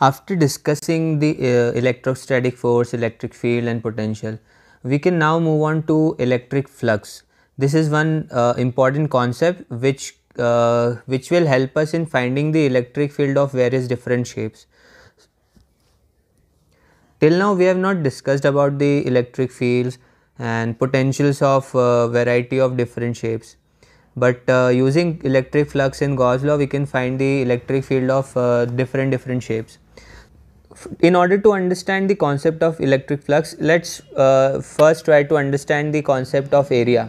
After discussing the uh, electrostatic force, electric field and potential, we can now move on to electric flux. This is one uh, important concept which, uh, which will help us in finding the electric field of various different shapes. Till now we have not discussed about the electric fields and potentials of uh, variety of different shapes but uh, using electric flux in Gauss law we can find the electric field of uh, different different shapes. In order to understand the concept of electric flux let's uh, first try to understand the concept of area.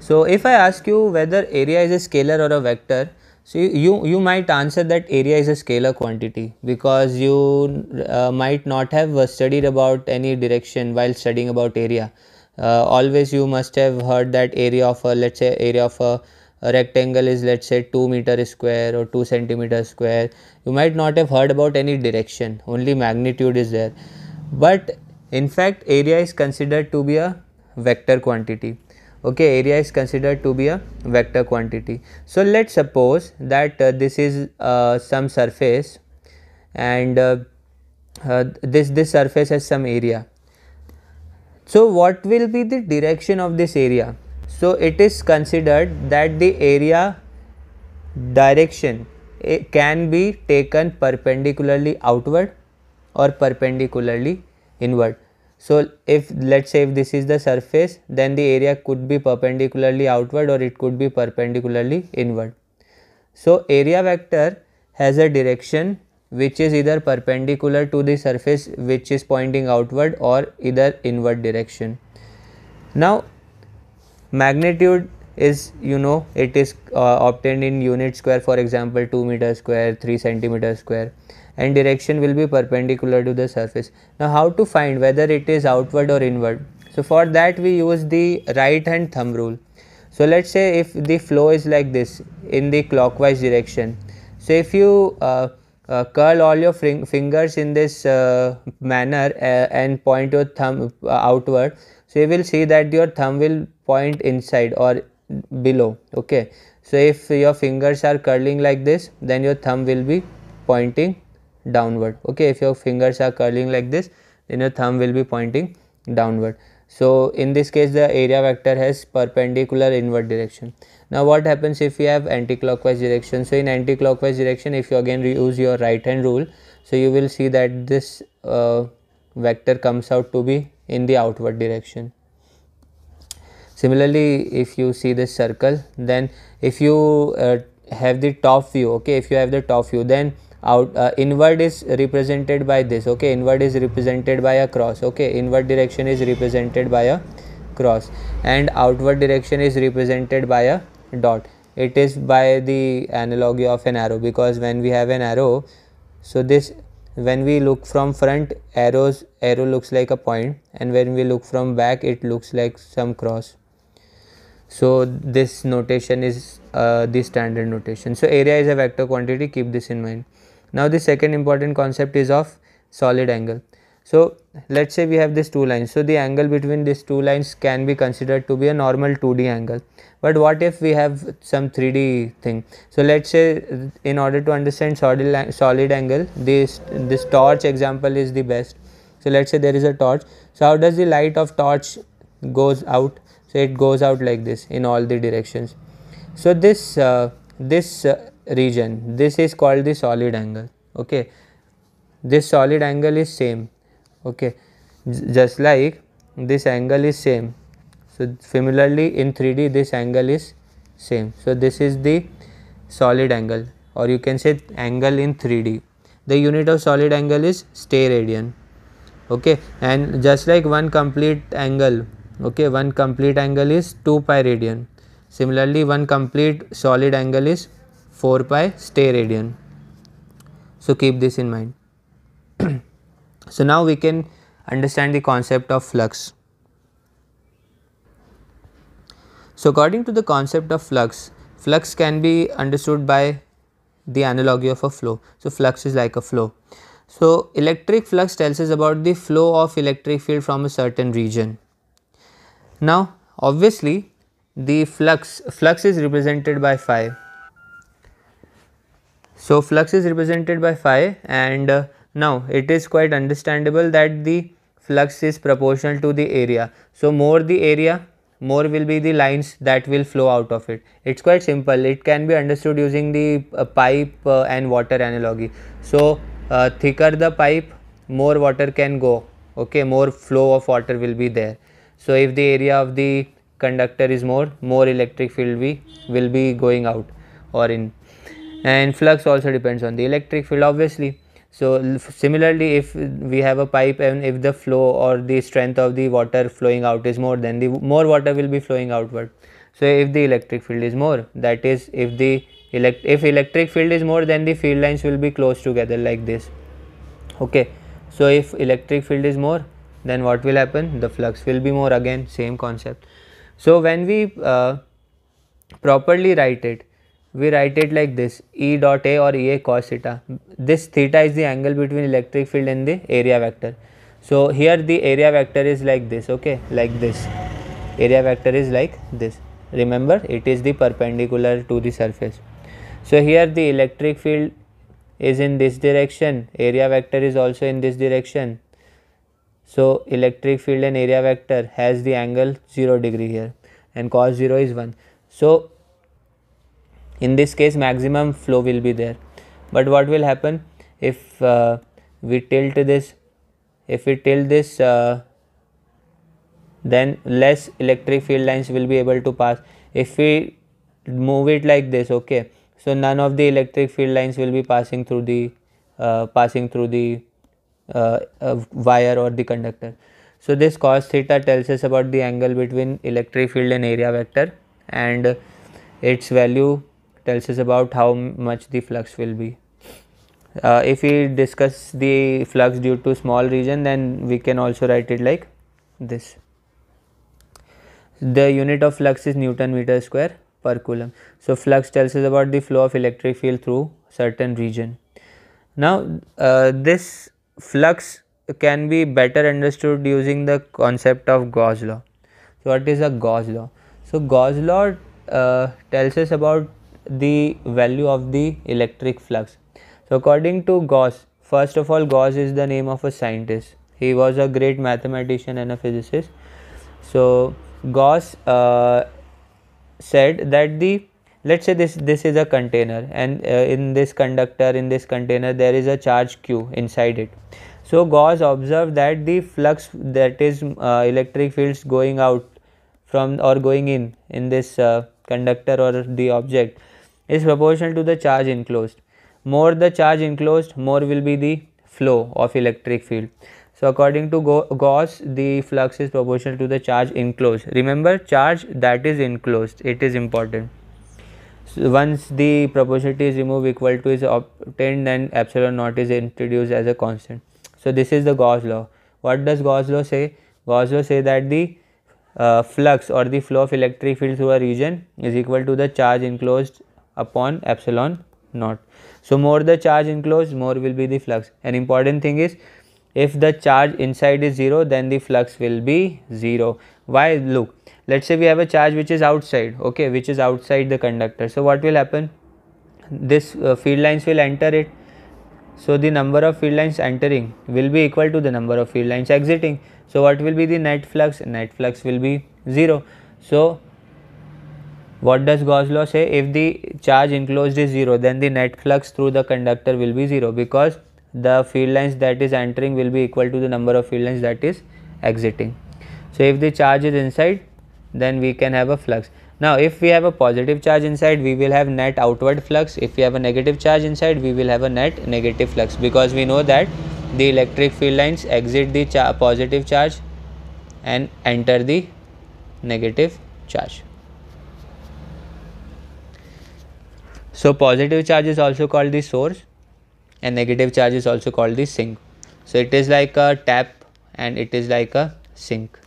So if I ask you whether area is a scalar or a vector so you, you might answer that area is a scalar quantity because you uh, might not have studied about any direction while studying about area. Uh, always you must have heard that area of a let's say area of a a rectangle is let's say 2 meter square or 2 centimeter square you might not have heard about any direction only magnitude is there but in fact area is considered to be a vector quantity okay area is considered to be a vector quantity so let's suppose that uh, this is uh, some surface and uh, uh this this surface has some area so what will be the direction of this area? So it is considered that the area direction eh, can be taken perpendicularly outward or perpendicularly inward. So if let's say if this is the surface then the area could be perpendicularly outward or it could be perpendicularly inward. So area vector has a direction which is either perpendicular to the surface which is pointing outward or either inward direction. Now magnitude is you know it is uh, obtained in unit square for example 2 meter square 3 centimeter square and direction will be perpendicular to the surface. Now how to find whether it is outward or inward. So for that we use the right hand thumb rule. So let's say if the flow is like this in the clockwise direction. So if you uh, uh, curl all your fingers in this uh, manner uh, and point your thumb uh, outward so you will see that your thumb will point inside or below okay so if your fingers are curling like this then your thumb will be pointing downward okay if your fingers are curling like this then your thumb will be pointing downward so in this case the area vector has perpendicular inward direction now what happens if you have anti-clockwise direction so in anti-clockwise direction if you again use your right hand rule so you will see that this uh, vector comes out to be in the outward direction similarly if you see this circle then if you uh, have the top view okay if you have the top view then out uh, inward is represented by this okay inward is represented by a cross okay inward direction is represented by a cross and outward direction is represented by a dot it is by the analogy of an arrow because when we have an arrow so this when we look from front arrows arrow looks like a point and when we look from back it looks like some cross so this notation is uh, the standard notation so area is a vector quantity keep this in mind now the second important concept is of solid angle so let's say we have these two lines. So the angle between these two lines can be considered to be a normal 2D angle. But what if we have some 3D thing? So let's say in order to understand solid, solid angle, this, this torch example is the best. So let's say there is a torch. So how does the light of torch goes out? So it goes out like this in all the directions. So this, uh, this uh, region, this is called the solid angle. Okay. This solid angle is same okay just like this angle is same so similarly in 3d this angle is same so this is the solid angle or you can say angle in 3d the unit of solid angle is stay radian okay and just like one complete angle okay one complete angle is 2 pi radian similarly one complete solid angle is 4 pi stay radian so keep this in mind So, now we can understand the concept of flux. So, according to the concept of flux, flux can be understood by the analogy of a flow. So, flux is like a flow. So, electric flux tells us about the flow of electric field from a certain region. Now, obviously, the flux, flux is represented by phi. So, flux is represented by phi and uh, now it is quite understandable that the flux is proportional to the area. So more the area, more will be the lines that will flow out of it. It's quite simple. It can be understood using the uh, pipe uh, and water analogy. So uh, thicker the pipe, more water can go. Okay, more flow of water will be there. So if the area of the conductor is more, more electric field will be going out or in. And flux also depends on the electric field obviously. So, similarly if we have a pipe and if the flow or the strength of the water flowing out is more then the more water will be flowing outward. So, if the electric field is more that is if the elect if electric field is more then the field lines will be close together like this. Okay. So, if electric field is more then what will happen the flux will be more again same concept. So, when we uh, properly write it we write it like this E dot A or EA cos theta. This theta is the angle between electric field and the area vector. So, here the area vector is like this, okay, like this. Area vector is like this. Remember, it is the perpendicular to the surface. So, here the electric field is in this direction, area vector is also in this direction. So, electric field and area vector has the angle 0 degree here and cos 0 is 1. So, in this case maximum flow will be there but what will happen if uh, we tilt this if we tilt this uh, then less electric field lines will be able to pass if we move it like this okay so none of the electric field lines will be passing through the uh, passing through the uh, uh, wire or the conductor so this cos theta tells us about the angle between electric field and area vector and its value tells us about how much the flux will be. Uh, if we discuss the flux due to small region then we can also write it like this. The unit of flux is Newton meter square per coulomb. So, flux tells us about the flow of electric field through certain region. Now, uh, this flux can be better understood using the concept of Gauss law. So, what is a Gauss law? So, Gauss law uh, tells us about the value of the electric flux. So according to Gauss, first of all Gauss is the name of a scientist. He was a great mathematician and a physicist. So Gauss uh, said that the let's say this this is a container and uh, in this conductor in this container there is a charge q inside it. So Gauss observed that the flux that is uh, electric fields going out from or going in in this uh, conductor or the object is proportional to the charge enclosed. More the charge enclosed, more will be the flow of electric field. So according to Gauss, the flux is proportional to the charge enclosed. Remember charge that is enclosed, it is important. So once the proportionality is removed equal to is obtained then epsilon naught is introduced as a constant. So this is the Gauss law. What does Gauss law say? Gauss law say that the uh, flux or the flow of electric field through a region is equal to the charge enclosed upon epsilon naught. So more the charge enclosed, more will be the flux. An important thing is if the charge inside is 0, then the flux will be 0. Why? Look, let's say we have a charge which is outside, okay, which is outside the conductor. So what will happen? This uh, field lines will enter it. So the number of field lines entering will be equal to the number of field lines exiting. So what will be the net flux? Net flux will be 0. So what does Gauss law say? If the charge enclosed is 0, then the net flux through the conductor will be 0 because the field lines that is entering will be equal to the number of field lines that is exiting. So, if the charge is inside, then we can have a flux. Now, if we have a positive charge inside, we will have net outward flux. If we have a negative charge inside, we will have a net negative flux because we know that the electric field lines exit the char positive charge and enter the negative charge. So positive charge is also called the source and negative charge is also called the sink. So it is like a tap and it is like a sink.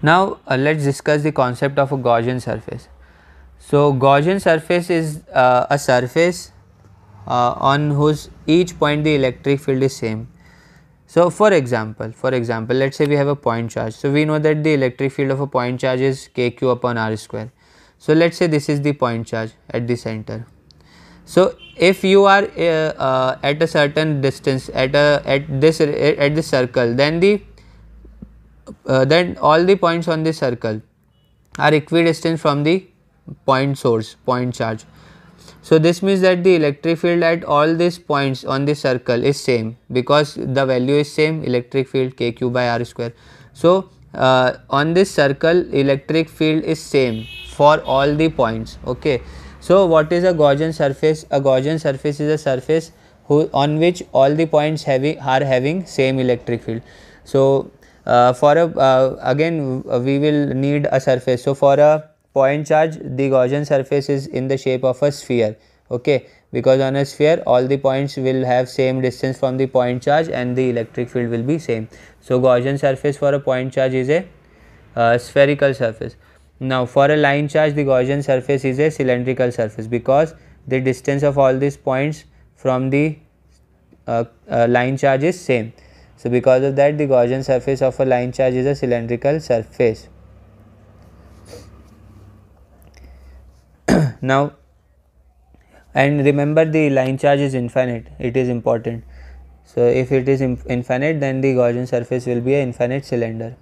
Now uh, let's discuss the concept of a Gaussian surface. So Gaussian surface is uh, a surface uh, on whose each point the electric field is same. So, for example, for example, let us say we have a point charge. So, we know that the electric field of a point charge is kq upon r square. So, let us say this is the point charge at the center. So, if you are uh, uh, at a certain distance at a at this at this circle, then the uh, then all the points on the circle are equidistant from the point source point charge. So, this means that the electric field at all these points on the circle is same because the value is same electric field kq by r square. So, uh, on this circle electric field is same for all the points. Okay. So, what is a Gaussian surface? A Gaussian surface is a surface who, on which all the points having, are having same electric field. So, uh, for a uh, again we will need a surface. So, for a point charge the Gaussian surface is in the shape of a sphere okay because on a sphere all the points will have same distance from the point charge and the electric field will be same so Gaussian surface for a point charge is a uh, spherical surface now for a line charge the Gaussian surface is a cylindrical surface because the distance of all these points from the uh, uh, line charge is same so because of that the Gaussian surface of a line charge is a cylindrical surface now and remember the line charge is infinite it is important so if it is infinite then the Gaussian surface will be an infinite cylinder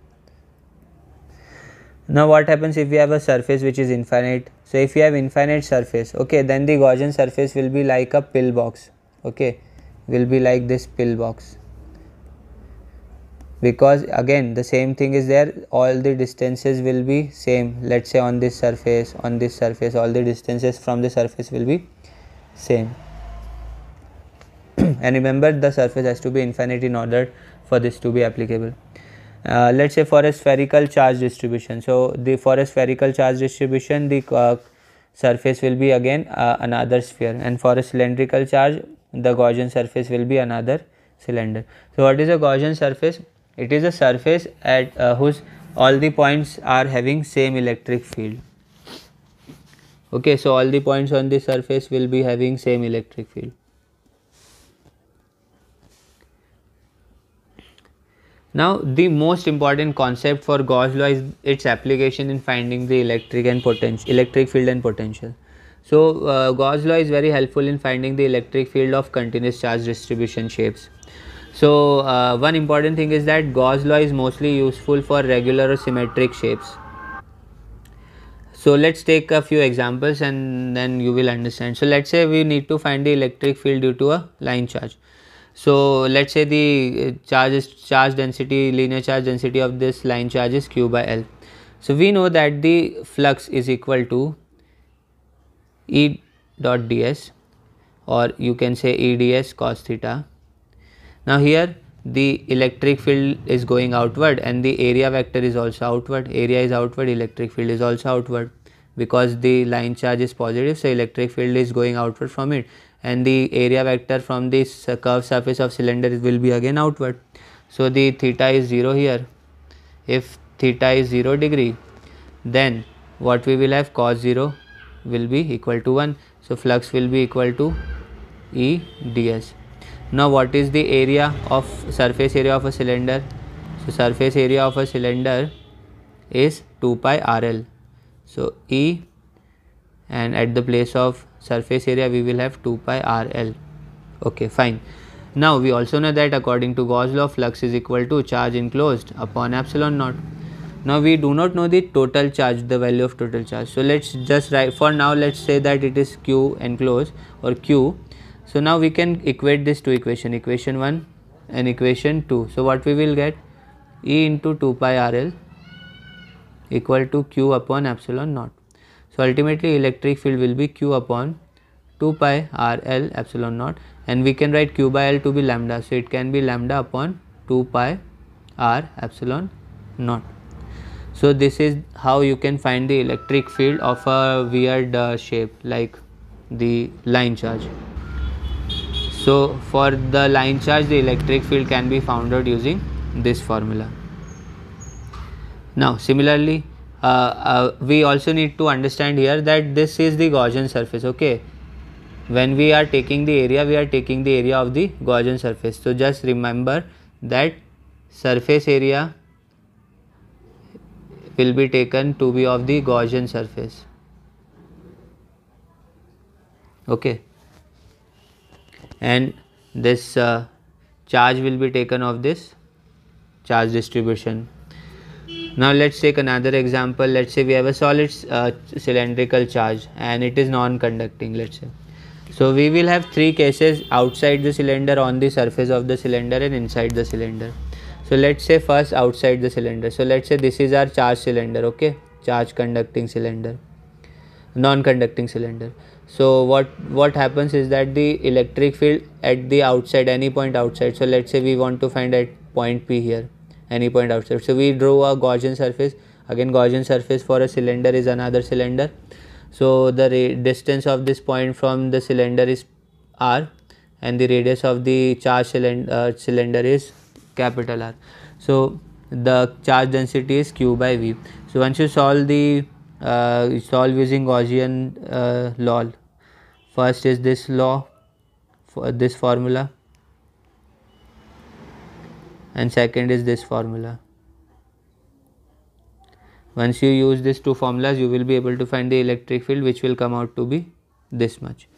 now what happens if you have a surface which is infinite so if you have infinite surface okay then the Gaussian surface will be like a pill box okay will be like this pill box because again the same thing is there all the distances will be same let's say on this surface on this surface all the distances from the surface will be same and remember the surface has to be infinite in order for this to be applicable uh, let's say for a spherical charge distribution so the for a spherical charge distribution the uh, surface will be again uh, another sphere and for a cylindrical charge the Gaussian surface will be another cylinder so what is a Gaussian surface it is a surface at uh, whose all the points are having same electric field. Okay, so all the points on the surface will be having same electric field. Now, the most important concept for Gauss law is its application in finding the electric and potential, electric field and potential. So, uh, Gauss law is very helpful in finding the electric field of continuous charge distribution shapes. So uh, one important thing is that Gauss law is mostly useful for regular or symmetric shapes. So let's take a few examples and then you will understand. So let's say we need to find the electric field due to a line charge. So let's say the uh, charge is charge density, linear charge density of this line charge is Q by L. So we know that the flux is equal to E dot ds or you can say EDS cos theta now here the electric field is going outward and the area vector is also outward. Area is outward, electric field is also outward because the line charge is positive so electric field is going outward from it and the area vector from this curved surface of cylinder will be again outward. So the theta is 0 here. If theta is 0 degree then what we will have cos 0 will be equal to 1. So flux will be equal to E ds now what is the area of surface area of a cylinder so surface area of a cylinder is 2 pi rl so e and at the place of surface area we will have 2 pi rl okay fine now we also know that according to Gauss law flux is equal to charge enclosed upon epsilon naught now we do not know the total charge the value of total charge so let's just write for now let's say that it is q enclosed or q so, now we can equate this to equation, equation 1 and equation 2. So, what we will get E into 2 pi R L equal to Q upon epsilon naught. So, ultimately electric field will be Q upon 2 pi R L epsilon naught and we can write Q by L to be lambda. So, it can be lambda upon 2 pi R epsilon naught. So, this is how you can find the electric field of a weird uh, shape like the line charge. So for the line charge the electric field can be found out using this formula. Now similarly uh, uh, we also need to understand here that this is the Gaussian surface okay when we are taking the area we are taking the area of the Gaussian surface so just remember that surface area will be taken to be of the Gaussian surface okay and this uh, charge will be taken of this charge distribution. Now let's take another example. Let's say we have a solid uh, cylindrical charge and it is non-conducting let's say. So we will have three cases outside the cylinder, on the surface of the cylinder and inside the cylinder. So let's say first outside the cylinder. So let's say this is our charge cylinder, okay? Charge conducting cylinder, non-conducting cylinder so what what happens is that the electric field at the outside any point outside so let's say we want to find at point p here any point outside so we draw a gaussian surface again gaussian surface for a cylinder is another cylinder so the distance of this point from the cylinder is r and the radius of the charge cylinder, uh, cylinder is capital r so the charge density is q by v so once you solve the uh, solve using gaussian uh, first is this law for this formula and second is this formula once you use these two formulas you will be able to find the electric field which will come out to be this much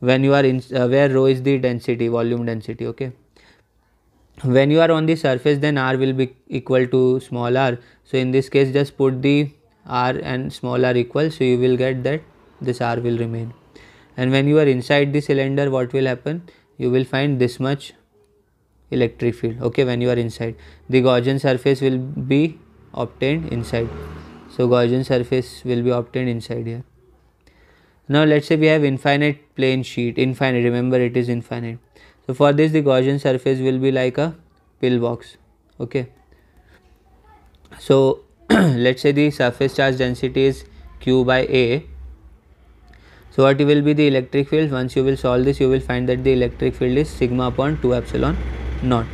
when you are in uh, where rho is the density volume density okay when you are on the surface then r will be equal to small r so in this case just put the r and small r equal so you will get that this r will remain and when you are inside the cylinder what will happen you will find this much electric field okay when you are inside the Gaussian surface will be obtained inside so Gaussian surface will be obtained inside here now let's say we have infinite plane sheet infinite remember it is infinite so for this the Gaussian surface will be like a pill box okay so let's say the surface charge density is q by a so what will be the electric field? Once you will solve this, you will find that the electric field is sigma upon 2 epsilon naught.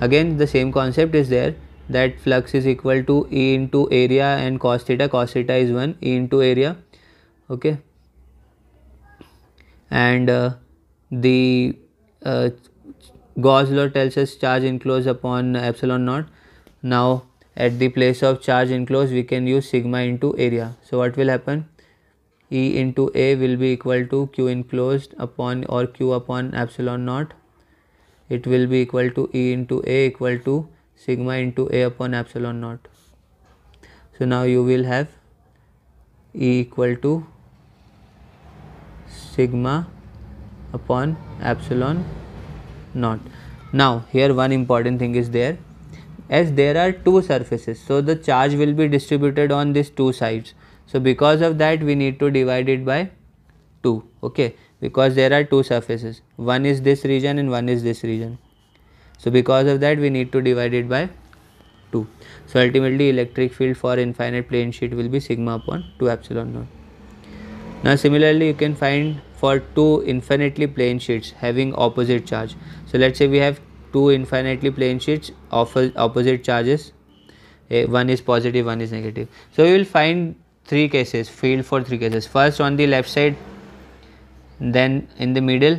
Again, the same concept is there that flux is equal to E into area and cos theta. Cos theta is 1, E into area. Okay. And uh, the uh, Gauss law tells us charge enclosed upon epsilon naught. Now, at the place of charge enclosed, we can use sigma into area. So, what will happen? E into A will be equal to Q enclosed upon or Q upon epsilon naught. It will be equal to E into A equal to sigma into A upon epsilon naught. So now you will have E equal to sigma upon epsilon naught. Now here one important thing is there as there are two surfaces so the charge will be distributed on these two sides so, because of that we need to divide it by 2 okay because there are two surfaces one is this region and one is this region. So, because of that we need to divide it by 2. So, ultimately electric field for infinite plane sheet will be sigma upon 2 epsilon naught. Now, similarly you can find for two infinitely plane sheets having opposite charge. So, let us say we have two infinitely plane sheets of opposite charges. One is positive, one is negative. So, you will find three cases failed for three cases first on the left side then in the middle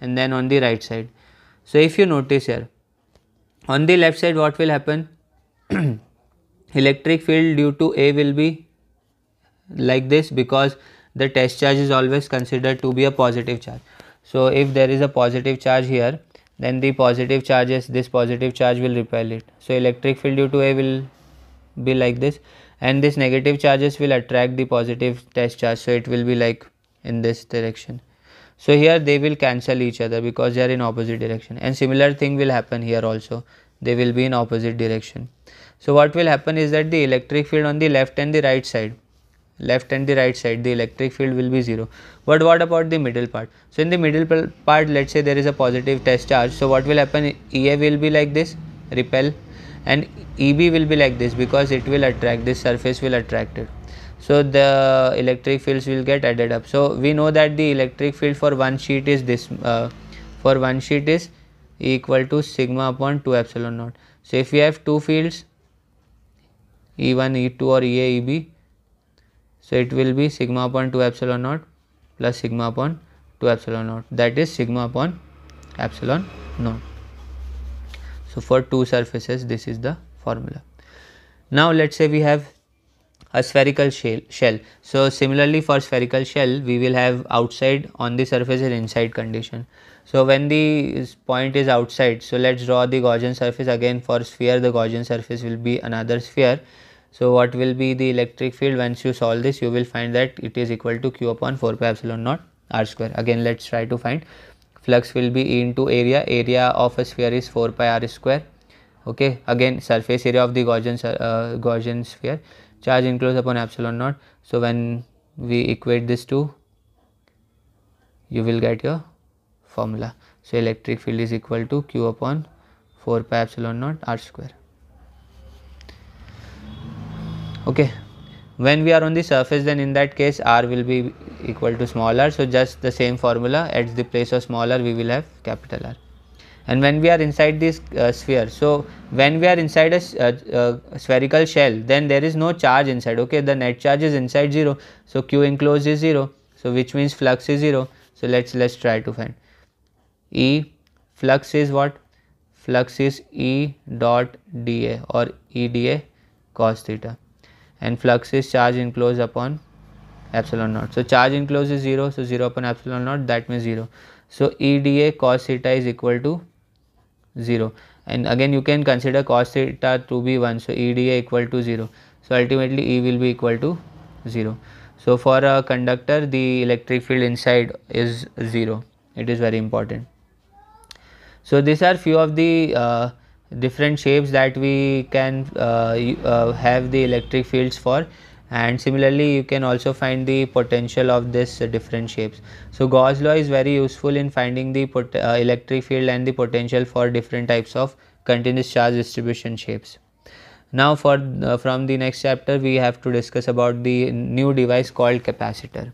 and then on the right side so if you notice here on the left side what will happen electric field due to a will be like this because the test charge is always considered to be a positive charge so if there is a positive charge here then the positive charges this positive charge will repel it so electric field due to a will be like this and this negative charges will attract the positive test charge so it will be like in this direction so here they will cancel each other because they are in opposite direction and similar thing will happen here also they will be in opposite direction so what will happen is that the electric field on the left and the right side left and the right side the electric field will be zero but what about the middle part so in the middle part let's say there is a positive test charge so what will happen ea will be like this repel and EB will be like this because it will attract this surface will attract it so the electric fields will get added up so we know that the electric field for one sheet is this uh, for one sheet is equal to sigma upon 2 epsilon naught so if we have two fields e1 e2 or ea eb so it will be sigma upon 2 epsilon naught plus sigma upon 2 epsilon naught that is sigma upon epsilon naught so, for two surfaces this is the formula. Now, let us say we have a spherical shell, shell. So, similarly for spherical shell we will have outside on the surface and inside condition. So, when the point is outside, so let us draw the Gaussian surface again for sphere the Gaussian surface will be another sphere. So, what will be the electric field once you solve this you will find that it is equal to q upon 4 pi epsilon naught r square. Again let us try to find flux will be E into area. Area of a sphere is 4 pi r square. Okay, again surface area of the Gaussian, uh, Gaussian sphere. Charge enclosed upon epsilon naught. So when we equate this to, you will get your formula. So electric field is equal to Q upon 4 pi epsilon naught r square. Okay, when we are on the surface then in that case r will be equal to small r. So, just the same formula at the place of small r we will have capital R and when we are inside this uh, sphere so when we are inside a uh, uh, spherical shell then there is no charge inside okay the net charge is inside zero so q enclosed is zero so which means flux is zero so let's let's try to find e flux is what flux is e dot dA or e dA cos theta and flux is charge enclosed upon epsilon naught. So charge enclosed is 0, so 0 upon epsilon naught that means 0. So EDA cos theta is equal to 0 and again you can consider cos theta to be 1 so EDA equal to 0. So ultimately E will be equal to 0. So for a conductor the electric field inside is 0. It is very important. So these are few of the uh, different shapes that we can uh, uh, have the electric fields for and similarly you can also find the potential of this different shapes so gauss law is very useful in finding the pot uh, electric field and the potential for different types of continuous charge distribution shapes now for uh, from the next chapter we have to discuss about the new device called capacitor